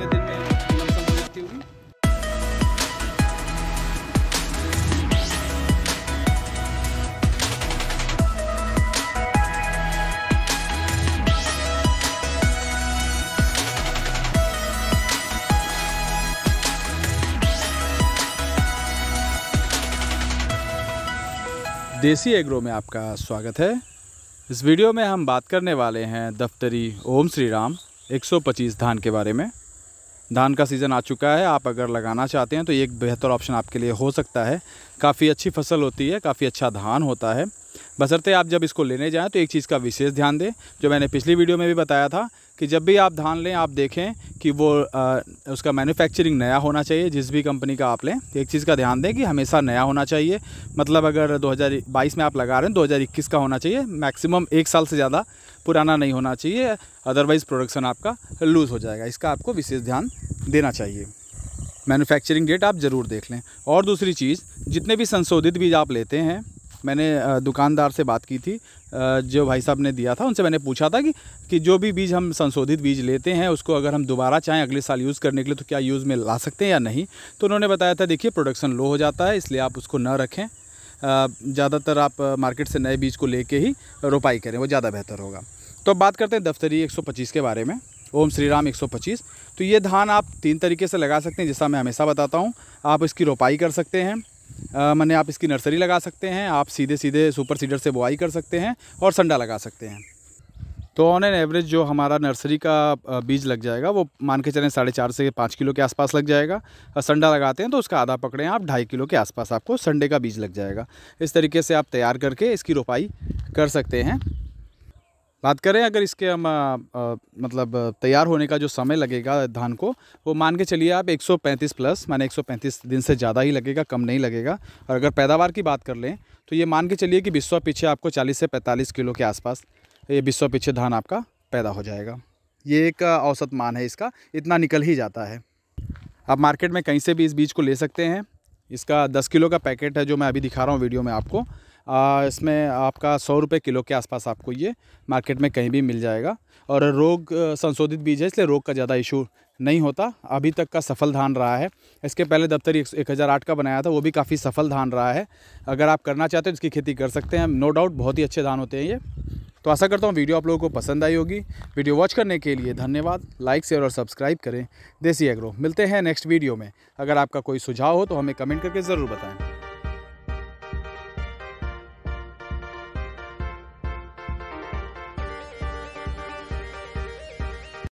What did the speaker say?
आधे दिन में लमसम हो जाती होगी देसी एग्रो में आपका स्वागत है इस वीडियो में हम बात करने वाले हैं दफ्तरी ओम श्री राम 125 धान के बारे में धान का सीज़न आ चुका है आप अगर लगाना चाहते हैं तो ये एक बेहतर ऑप्शन आपके लिए हो सकता है काफ़ी अच्छी फसल होती है काफ़ी अच्छा धान होता है बसरते आप जब इसको लेने जाएँ तो एक चीज़ का विशेष ध्यान दें जो मैंने पिछली वीडियो में भी बताया था कि जब भी आप धान लें आप देखें कि वो आ, उसका मैन्युफैक्चरिंग नया होना चाहिए जिस भी कंपनी का आप लें तो एक चीज़ का ध्यान दें कि हमेशा नया होना चाहिए मतलब अगर 2022 में आप लगा रहे हैं 2021 का होना चाहिए मैक्सिमम एक साल से ज़्यादा पुराना नहीं होना चाहिए अदरवाइज़ प्रोडक्शन आपका लूज़ हो जाएगा इसका आपको विशेष ध्यान देना चाहिए मैन्युफैक्चरिंग डेट आप ज़रूर देख लें और दूसरी चीज़ जितने भी संशोधित बीज आप लेते हैं मैंने दुकानदार से बात की थी जो भाई साहब ने दिया था उनसे मैंने पूछा था कि कि जो भी बीज हम संशोधित बीज लेते हैं उसको अगर हम दोबारा चाहें अगले साल यूज़ करने के लिए तो क्या यूज़ में ला सकते हैं या नहीं तो उन्होंने बताया था देखिए प्रोडक्शन लो हो जाता है इसलिए आप उसको न रखें ज़्यादातर आप मार्केट से नए बीज को लेके ही रोपाई करें वो ज़्यादा बेहतर होगा तो अब बात करते हैं दफ्तरी 125 के बारे में ओम श्री राम 125 तो ये धान आप तीन तरीके से लगा सकते हैं जैसा मैं हमेशा बताता हूँ आप इसकी रोपाई कर सकते हैं मैंने आप इसकी नर्सरी लगा सकते हैं आप सीधे सीधे सुपर सीडर से बुआई कर सकते हैं और संडा लगा सकते हैं तो ऑन एन एवरेज जो हमारा नर्सरी का बीज लग जाएगा वो मान के चलें साढ़े चार से पाँच किलो के आसपास लग जाएगा संडा लगाते हैं तो उसका आधा पकड़ें आप ढाई किलो के आसपास आपको संडे का बीज लग जाएगा इस तरीके से आप तैयार करके इसकी रोपाई कर सकते हैं बात करें अगर इसके हम आ, आ, मतलब तैयार होने का जो समय लगेगा धान को वो मान के चलिए आप 135 प्लस माने 135 दिन से ज़्यादा ही लगेगा कम नहीं लगेगा और अगर पैदावार की बात कर लें तो ये मान के चलिए कि बिस्वा पीछे आपको 40 से 45 किलो के आसपास ये बिस्वा पीछे धान आपका पैदा हो जाएगा ये एक औसत मान है इसका इतना निकल ही जाता है आप मार्केट में कहीं से भी इस बीज को ले सकते हैं इसका दस किलो का पैकेट है जो मैं अभी दिखा रहा हूँ वीडियो में आपको आ, इसमें आपका सौ रुपये किलो के आसपास आपको ये मार्केट में कहीं भी मिल जाएगा और रोग संशोधित बीज है इसलिए रोग का ज़्यादा इशू नहीं होता अभी तक का सफल धान रहा है इसके पहले दफ्तरी एक हज़ार आठ का बनाया था वो भी काफ़ी सफल धान रहा है अगर आप करना चाहते हैं तो इसकी खेती कर सकते हैं नो डाउट बहुत ही अच्छे धान होते हैं ये तो आशा करता हूँ वीडियो आप लोगों को पसंद आई होगी वीडियो वॉच करने के लिए धन्यवाद लाइक शेयर और सब्सक्राइब करें देसी एग्रो मिलते हैं नेक्स्ट वीडियो में अगर आपका कोई सुझाव हो तो हमें कमेंट करके ज़रूर बताएँ